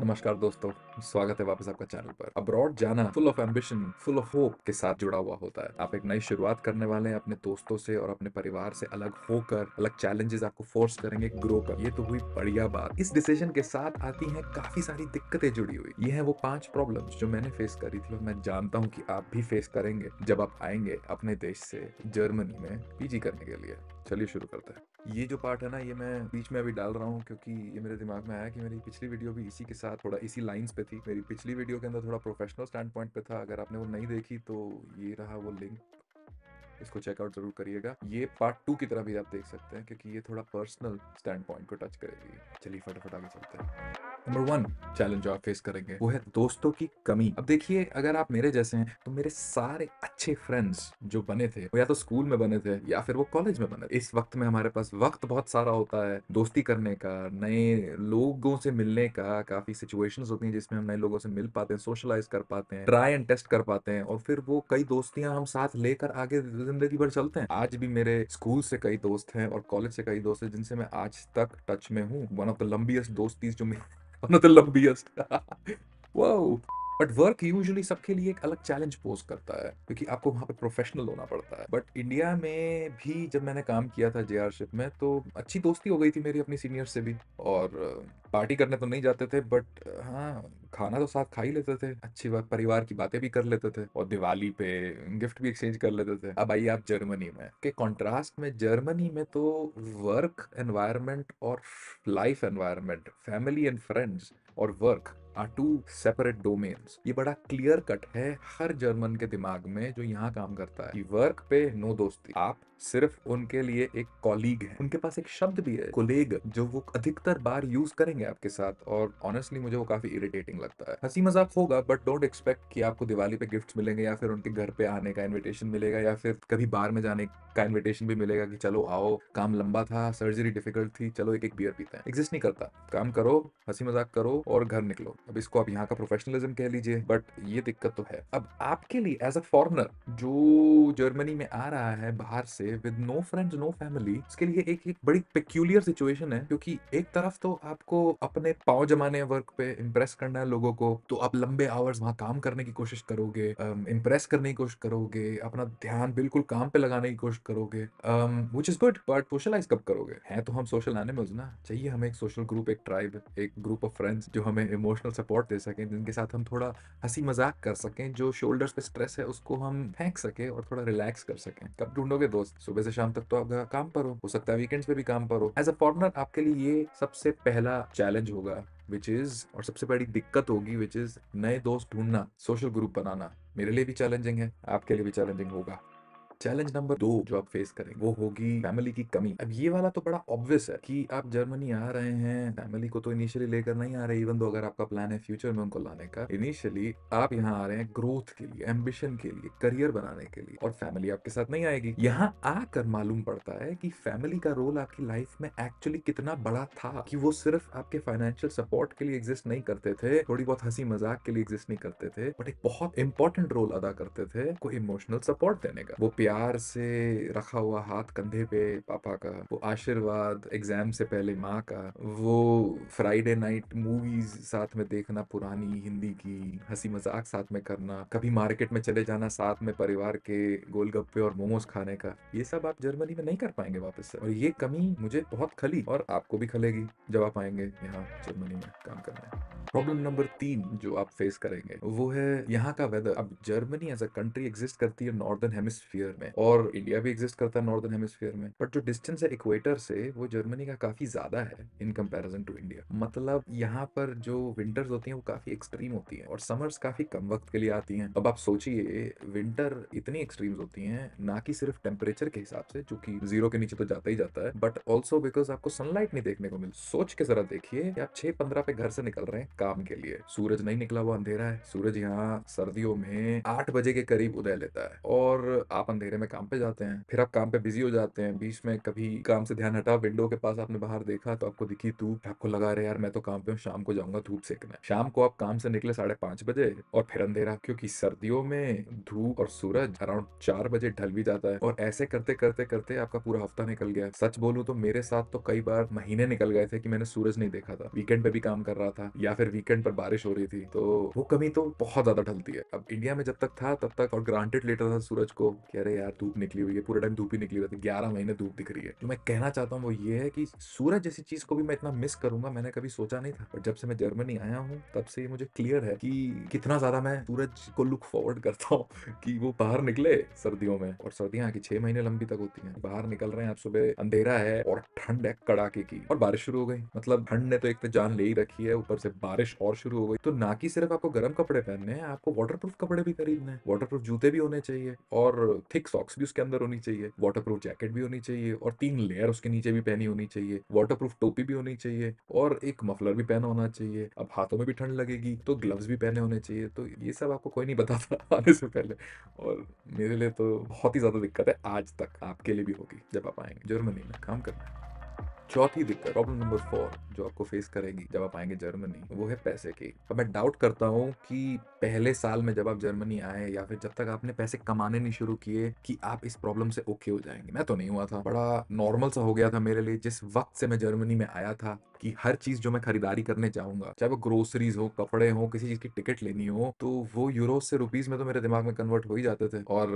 नमस्कार दोस्तों स्वागत है वापस आपका चैनल पर अब्रॉड जाना full of ambition full of hope के साथ जुड़ा हुआ होता है आप एक नई शुरुआत करने वाले हैं अपने दोस्तों से और अपने परिवार से अलग होकर अलग चैलेंजेस आपको फोर्स करेंगे ग्रो कर ये तो हुई बढ़िया बात इस डिसीजन के साथ आती है काफी सारी दिक्कतें जुड़ी हुई ये है वो पांच प्रॉब्लम जो मैंने फेस करी थी और मैं जानता हूँ की आप भी फेस करेंगे जब आप आएंगे अपने देश से जर्मनी में पीजी करने के लिए चलिए शुरू करते हैं ये जो पार्ट है ना ये मैं बीच में अभी डाल रहा हूँ क्योंकि ये मेरे दिमाग में आया कि मेरी पिछली वीडियो भी इसी के साथ थोड़ा इसी लाइंस पे थी मेरी पिछली वीडियो के अंदर थोड़ा प्रोफेशनल स्टैंड पॉइंट पे था अगर आपने वो नहीं देखी तो ये रहा वो लिंक इसको चेकआउट जरूर करिएगा ये पार्ट टू की तरह भी आप देख सकते हैं क्योंकि ये थोड़ा पर्सनल स्टैंड पॉइंट को टच करेगी चलिए फटाफट आगे चलते हैं नंबर वन चैलेंज जो आप फेस करेंगे वो है दोस्तों की कमी अब देखिए अगर आप मेरे जैसे हैं तो मेरे सारे अच्छे फ्रेंड्स जो बने थे वो या तो स्कूल में बने थे या फिर वो कॉलेज में बने थे इस वक्त में हमारे पास वक्त बहुत सारा होता है दोस्ती करने का नए लोगों से मिलने का काफी सिचुएशन होती है जिसमें हम नए लोगों से मिल पाते हैं सोशलाइज कर पाते हैं ट्राई एंड टेस्ट कर पाते हैं और फिर वो कई दोस्तियां हम साथ लेकर आगे जिंदगी भर चलते हैं आज भी मेरे स्कूल से कई दोस्त हैं और कॉलेज से कई दोस्त हैं जिनसे मैं आज तक टच में हूँ वन ऑफ द लंबियस्ट दोस्ती जो one of the lobbyist. Whoa. But work usually सबके लिए एक अलग चैलेंज पोज करता है क्योंकि आपको वहां पे प्रोफेशनल होना पड़ता है बट इंडिया में भी जब मैंने काम किया था जे शिप में तो अच्छी दोस्ती हो गई थी मेरी अपनी सीनियर से भी और पार्टी uh, करने तो नहीं जाते थे बट uh, हाँ खाना तो साथ खा ही लेते थे अच्छी बात परिवार की बातें भी कर लेते थे और दिवाली पे गिफ्ट भी एक्सचेंज कर लेते थे अब आइए आप जर्मनी में के कॉन्ट्रास्ट में जर्मनी में तो वर्क एनवायरनमेंट और life environment family and friends और work are two separate domains ये बड़ा क्लियर कट है हर जर्मन के दिमाग में जो यहाँ काम करता है कि वर्क पे नो दोस्ती आप सिर्फ उनके लिए एक कॉलीग है उनके पास एक शब्द भी है कोलेग जो वो अधिकतर बार यूज करेंगे आपके साथ और ऑनेस्टली मुझे वो काफी इरिटेटिंग लगता है हंसी मजाक होगा बट डोंट एक्सपेक्ट कि आपको दिवाली पे गिफ्ट मिलेंगे या फिर उनके घर पे आने का इन्विटेशन मिलेगा या फिर कभी बार में जाने का इन्विटेशन भी मिलेगा कि चलो आओ काम लंबा था सर्जरी डिफिकल्ट थी चलो एक एक बियर पीते हैं एग्जिस्ट नहीं करता काम करो हंसी मजाक करो और घर निकलो अब इसको आप यहाँ का प्रोफेशनलिज्म कह लीजिए बट ये दिक्कत तो है अब आपके लिए एज अ फॉरनर जो जर्मनी में आ रहा है बाहर से with no friends no family इसके लिए एक एक बड़ी पेक्यूलियर सिचुएशन है क्योंकि एक तरफ तो आपको अपने पाव जमाने वर्क पे इम्प्रेस करना है लोगों को तो आप लंबे आवर्स वहाँ काम करने की कोशिश करोगे इम्प्रेस um, करने की कोशिश करोगे अपना ध्यान बिल्कुल काम पे लगाने की कोशिश करोगे which is good but socialize कब करोगे है तो हम सोशल एनिमल्स ना चाहिए हमें एक सोशल ग्रुप एक ट्राइब एक ग्रुप ऑफ फ्रेंड्स जो हमें इमोशनल सपोर्ट दे सकें जिनके साथ हम थोड़ा हंसी मजाक कर सकें जो शोल्डर पे स्ट्रेस है उसको हम फेंक सकें और थोड़ा रिलैक्स कर सकें कब ढूंढोगे दोस्त सुबह से शाम तक तो आप काम पर हो हो सकता है वीकेंड्स पे भी काम पर हो एज अ फॉरनर आपके लिए ये सबसे पहला चैलेंज होगा विच इज और सबसे बड़ी दिक्कत होगी विच इज नए दोस्त ढूंढना सोशल ग्रुप बनाना मेरे लिए भी चैलेंजिंग है आपके लिए भी चैलेंजिंग होगा चैलेंज नंबर दो जो आप फेस करेंगे वो होगी फैमिली की कमी अब ये वाला तो बड़ा ऑब्वियस है कि आप जर्मनी आ रहे हैं फैमिली को तो इनिशियली लेकर नहीं आ रहे इवन दो अगर आपका प्लान है फ्यूचर में उनको लाने का इनिशियली आप यहाँ आ रहे हैं ग्रोथ के लिए एम्बिशन के लिए करियर बनाने के लिए और फैमिली आपके साथ नहीं आएगी यहाँ आकर मालूम पड़ता है कि फैमिली का रोल आपकी लाइफ में एक्चुअली कितना बड़ा था कि वो सिर्फ आपके फाइनेंशियल सपोर्ट के लिए एग्जिस्ट नहीं करते थे थोड़ी बहुत हंसी मजाक के लिए एग्जिस्ट नहीं करते थे बट एक बहुत इंपॉर्टेंट रोल अदा करते थे को इमोशनल सपोर्ट देने का वो प्यार प्यार से रखा हुआ हाथ कंधे पे पापा का वो आशीर्वाद एग्जाम से पहले माँ का वो फ्राइडे नाइट मूवीज साथ में देखना पुरानी हिंदी की हंसी मजाक साथ में करना कभी मार्केट में चले जाना साथ में परिवार के गोलगप्पे और मोमोज खाने का ये सब आप जर्मनी में नहीं कर पाएंगे वापस से और ये कमी मुझे बहुत खली और आपको भी खलेगी जब आप आएंगे यहाँ जर्मनी में काम करने प्रॉब्लम नंबर तीन जो आप फेस करेंगे वो है यहाँ का वेदर अब Germany as a country exist करती है नॉर्दर्न हेमिस्फीयर में में और इंडिया भी एग्जिस्ट करता है नॉर्दर्न हेमिस्फीयर में बट जो डिस्टेंस है इक्वेटर से वो जर्मनी का काफी ज्यादा है इन कंपेरिजन टू इंडिया मतलब यहाँ पर जो विंटर्स होती है वो काफी एक्सट्रीम होती है और समर्स काफी कम वक्त के लिए आती है अब आप सोचिए विंटर इतनी एक्सट्रीम्स होती है ना कि सिर्फ टेम्परेचर के हिसाब से जो की जीरो के नीचे तो जाता ही जाता है बट ऑल्सो बिकॉज आपको सनलाइट नहीं देखने को मिलती सोच के जरा देखिए आप छह पंद्रह पे घर से निकल रहे हैं काम के लिए सूरज नहीं निकला वो अंधेरा है सूरज यहाँ सर्दियों में आठ बजे के करीब उदय लेता है और आप अंधेरा अंधेरे में काम पे जाते हैं फिर आप काम पे बिजी हो जाते हैं बीच में कभी काम से ध्यान हटा विंडो के पास आपने बाहर देखा तो आपको दिखी धूप आपको लगा रहे यार मैं तो काम पे हूँ शाम को जाऊंगा धूप सेकना शाम को आप काम से निकले साढ़े पांच बजे और फिर अंधेरा क्योंकि सर्दियों में धूप और सूरज अराउंड चार बजे ढल भी जाता है और ऐसे करते करते करते आपका पूरा हफ्ता निकल गया सच बोलू तो मेरे साथ तो कई बार महीने निकल गए थे कि मैंने सूरज नहीं देखा था वीकेंड पे भी काम कर रहा था या फिर वीकेंड पर बारिश हो रही थी तो वो कमी तो बहुत ज्यादा ढलती है अब इंडिया में जब तक था तब तक और ग्रांटेड लेटर था सूरज को कह रहे है यार धूप निकली हुई है पूरा टाइम धूप ही निकली हुई है ग्यारह महीने धूप दिख रही है जो तो मैं कहना चाहता हूँ वो ये है कि सूरज जैसी चीज को भी मैं इतना मिस करूंगा मैंने कभी सोचा नहीं था बट जब से मैं जर्मनी आया हूँ तब से ये मुझे क्लियर है कि कितना ज्यादा मैं सूरज को लुक फॉरवर्ड करता हूँ कि वो बाहर निकले सर्दियों में और सर्दियाँ की छह महीने लंबी तक होती है बाहर निकल रहे हैं आप सुबह अंधेरा है और ठंड है कड़ाके की और बारिश शुरू हो गई मतलब ठंड ने तो एक तो जान ले ही रखी है ऊपर से बारिश और शुरू हो गई तो ना कि सिर्फ आपको गर्म कपड़े पहनने हैं आपको वाटर कपड़े भी खरीदने हैं वाटरप्रूफ जूते भी होने चाहिए और थिक थिक सॉक्स भी उसके अंदर होनी चाहिए वाटर जैकेट भी होनी चाहिए और तीन लेयर उसके नीचे भी पहनी होनी चाहिए वाटर प्रूफ टोपी भी होनी चाहिए और एक मफलर भी पहना होना चाहिए अब हाथों में भी ठंड लगेगी तो ग्लव्स भी पहने होने चाहिए तो ये सब आपको कोई नहीं बताता आने से पहले और मेरे लिए तो बहुत ही ज़्यादा दिक्कत है आज तक आपके लिए भी होगी जब आप आएंगे जर्मनी में काम करना है चौथी दिक्कत प्रॉब्लम नंबर फोर जो आपको फेस करेगी जब आप आएंगे जर्मनी वो है पैसे की अब मैं डाउट करता हूँ कि पहले साल में जब आप जर्मनी आए या फिर जब तक आपने पैसे कमाने नहीं शुरू किए कि आप इस प्रॉब्लम से ओके हो जाएंगे मैं तो नहीं हुआ था बड़ा नॉर्मल सा हो गया था मेरे लिए जिस वक्त से मैं जर्मनी में आया था कि हर चीज जो मैं खरीदारी करने जाऊंगा चाहे वो ग्रोसरीज हो कपड़े हो किसी चीज की टिकट लेनी हो तो वो यूरोज से रुपीज में तो मेरे दिमाग में कन्वर्ट हो ही जाते थे और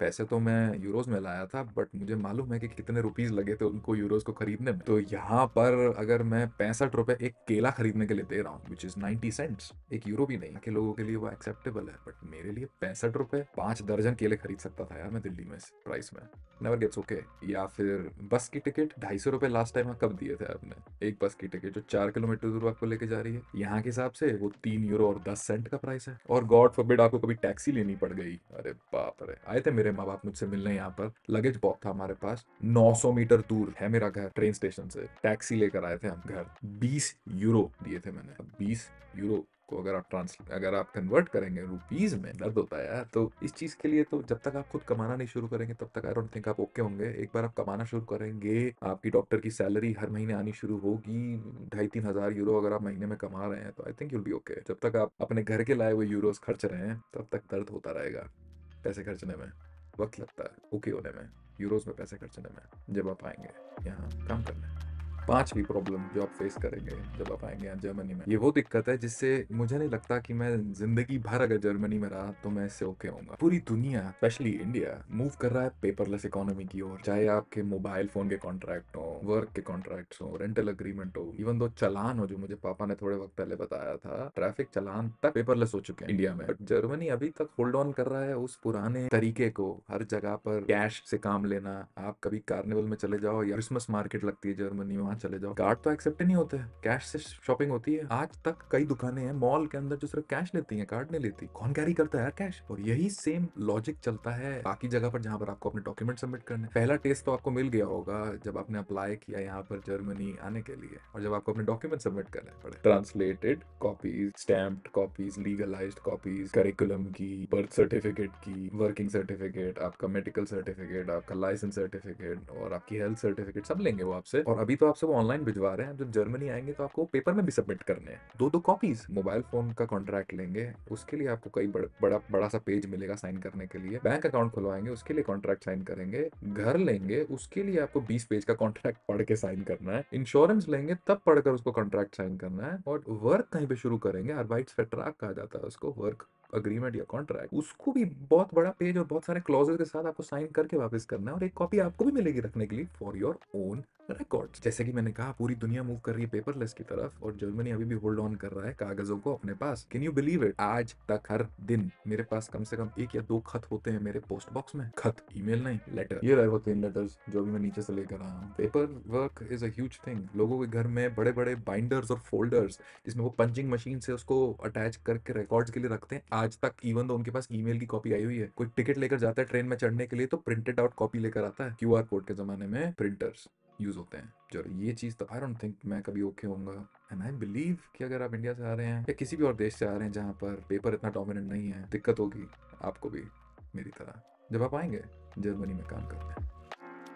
पैसे तो मैं यूरोज में लाया था बट मुझे मालूम है कि कितने रुपीज लगे थे उनको यूरोज को खरीदने में तो यहाँ पर अगर मैं पैंसठ रुपए एक केला खरीदने के लिए दे रहा हूँ विच इज नाइनटी सेंट एक यूरो भी नहीं के लोगों के लिए वो एक्सेप्टेबल है बट मेरे लिए पैंसठ रुपए पांच दर्जन केले खरीद सकता था यार मैं दिल्ली में प्राइस में नेवर गेट्स ओके या फिर बस की टिकट ढाई सौ रुपए लास्ट टाइम कब दिए थे आपने एक बस की टिकट जो चार किलोमीटर दूर आपको लेके जा रही है यहाँ के हिसाब से वो तीन यूरो और दस सेंट का प्राइस है और गॉड फॉरबिड आपको कभी टैक्सी लेनी पड़ गई अरे बाप रे आए थे मेरे माँ बाप मुझसे मिलने यहाँ पर लगेज बॉक था हमारे पास नौ सौ मीटर दूर है मेरा घर ट्रेन स्टेशन से टैक्सी लेकर आए थे हम घर बीस यूरो दिए थे मैंने बीस यूरो को अगर आप ट्रांसलेट अगर आप कन्वर्ट करेंगे रुपीज में दर्द होता है तो इस चीज के लिए तो जब तक आप खुद कमाना नहीं शुरू करेंगे तब तक आई डोंट थिंक आप ओके होंगे एक बार आप कमाना शुरू करेंगे आपकी डॉक्टर की सैलरी हर महीने आनी शुरू होगी ढाई तीन हजार यूरो अगर आप महीने में कमा रहे हैं तो I think you'll be okay जब तक आप अपने घर के लाए हुए यूरो खर्च रहे हैं तब तक दर्द होता रहेगा पैसे खर्चने में वक्त लगता है ओके होने में यूरोज में पैसे खर्चने में जब आप आएंगे यहाँ काम करने पांचवी प्रॉब्लम जो आप फेस करेंगे जब आप आएंगे यहाँ जर्मनी में ये वो दिक्कत है जिससे मुझे नहीं लगता कि मैं जिंदगी भर अगर जर्मनी में रहा तो मैं इससे ओके होऊंगा पूरी दुनिया स्पेशली इंडिया मूव कर रहा है पेपरलेस इकोनॉमी की ओर चाहे आपके मोबाइल फोन के कॉन्ट्रैक्ट हो वर्क के कॉन्ट्रैक्ट हो रेंटल अग्रीमेंट हो इवन दो चलान हो जो मुझे पापा ने थोड़े वक्त पहले बताया था ट्रैफिक चलान तक पेपरलेस हो चुके हैं इंडिया में बट जर्मनी अभी तक होल्ड ऑन कर रहा है उस पुराने तरीके को हर जगह पर कैश से काम लेना आप कभी कार्निवल में चले जाओ या क्रिसमस मार्केट लगती है जर्मनी में चले जाओ कार्ड तो एक्सेप्ट नहीं होता है कैश से शॉपिंग होती है आज तक कई दुकानें हैं मॉल के अंदर जो सिर्फ कैश लेती हैं कार्ड नहीं लेती कौन कैरी करता है यार कैश और यही सेम लॉजिक चलता है बाकी जगह पर जहां पर आपको अपने डॉक्यूमेंट सबमिट करने पहला टेस्ट तो आपको मिल गया होगा जब आपने अप्लाई किया यहाँ पर जर्मनी आने के लिए और जब आपको अपने डॉक्यूमेंट सबमिट करने पड़े translated copies stamp copies legalize copies curriculum की बर्थ सर्टिफिकेट की वर्किंग सर्टिफिकेट आपका मेडिकल सर्टिफिकेट आपका लाइसेंस सर्टिफिकेट और आपकी हेल्थ सर्टिफिकेट सब लेंगे वो आपसे और अभी तो आपसे वो ऑनलाइन भिजवा रहे हैं जब जर्मनी आएंगे तो आपको पेपर में भी सबमिट करने हैं दो दो कॉपीज मोबाइल फोन का कॉन्ट्रैक्ट लेंगे उसके लिए आपको कई बड़, बड़ा बड़ा सा पेज मिलेगा साइन करने के लिए बैंक अकाउंट खुलवाएंगे उसके लिए कॉन्ट्रैक्ट साइन करेंगे घर लेंगे उसके लिए आपको बीस पेज का कॉन्ट्रैक्ट पढ़ के साइन करना है इंश्योरेंस लेंगे तब पढ़कर उसको कॉन्ट्रैक्ट साइन करना है और वर्क कहीं पे शुरू करेंगे अर्बाइट फेट्राक कहा जाता है उसको वर्क अग्रीमेंट या कॉन्ट्रैक्ट उसको भी बहुत बड़ा पेज और बहुत सारे क्लॉजेस के साथ आपको साइन करके वापस करना है और एक कॉपी आपको भी मिलेगी रखने के लिए फॉर योर ओन रिकॉर्ड जैसे कि मैंने कहा पूरी दुनिया मूव कर रही है पेपरलेस की तरफ और जर्मनी अभी भी होल्ड ऑन कर रहा है कागजों को अपने पास कैन यू बिलीव इट आज तक हर दिन मेरे पास कम से कम एक या दो खत होते हैं मेरे पोस्ट बॉक्स में खत ईमेल नहीं लेटर ये रहे वो लेटर्स जो भी मैं नीचे से लेकर आया हूँ paper work is a thing लोगों के घर में बड़े बड़े बाइंडर्स और फोल्डर्स जिसमें वो पंचिंग मशीन से उसको अटैच करके रिकॉर्ड के लिए रखते हैं आज तक इवन तो उनके पास ई की कॉपी आई हुई है कोई टिकट लेकर जाता है ट्रेन में चढ़ने के लिए तो प्रिंटेड आउट कॉपी लेकर आता है क्यू कोड के जमाने में प्रिंटर्स यूज़ होते हैं चलो ये चीज़ तो आई डोंट थिंक मैं कभी ओके होऊंगा एंड आई बिलीव कि अगर आप इंडिया से आ रहे हैं या किसी भी और देश से आ रहे हैं जहाँ पर पेपर इतना डोमिनेंट नहीं है दिक्कत होगी आपको भी मेरी तरह जब आप आएंगे जर्मनी में काम करते हैं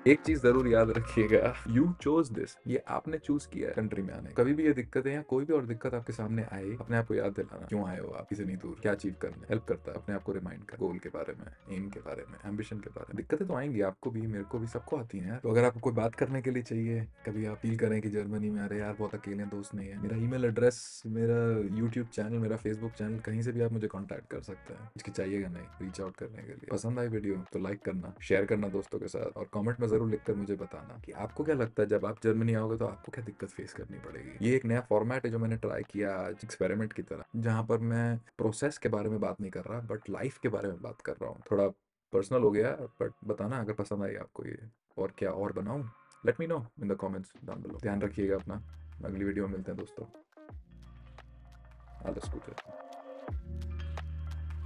एक चीज जरूर याद रखिएगा यू चोज दिस ये आपने चूज किया कंट्री में आने कभी भी ये दिक्कतें या कोई भी और दिक्कत आपके सामने आए अपने आप को याद दिलाना क्यों आए हो आप किसी नहीं दूर क्या अचीव करने हेल्प करता है अपने आप को रिमाइंड कर गोल के बारे में एम के बारे में एम्बिशन के बारे में दिक्कतें तो आएंगी आपको भी मेरे को भी सबको आती है तो अगर आपको कोई बात करने के लिए चाहिए कभी आप फील करें कि जर्मनी में अरे यार बहुत अकेले दोस्त नहीं है मेरा ई एड्रेस मेरा यूट्यूब चैनल मेरा फेसबुक चैनल कहीं से भी आप मुझे कॉन्टेक्ट कर सकते हैं चाहिएगा नहीं रीच आउट करने के लिए पसंद आई वीडियो तो लाइक करना शेयर करना दोस्तों के साथ और कॉमेंट में जरूर लिखकर मुझे बताना कि आपको क्या लगता है जब आप जर्मनी आओगे तो आपको क्या दिक्कत फेस करनी पड़ेगी ये एक नया फॉर्मेट है जो मैंने ट्राई किया आज एक्सपेरिमेंट की तरह जहाँ पर मैं प्रोसेस के बारे में बात नहीं कर रहा बट लाइफ के बारे में बात कर रहा हूँ थोड़ा पर्सनल हो गया बट बताना अगर पसंद आई आपको ये और क्या और बनाऊँ let me know in the comments down below ध्यान रखिएगा अपना अगली वीडियो में मिलते हैं दोस्तों alles Gute.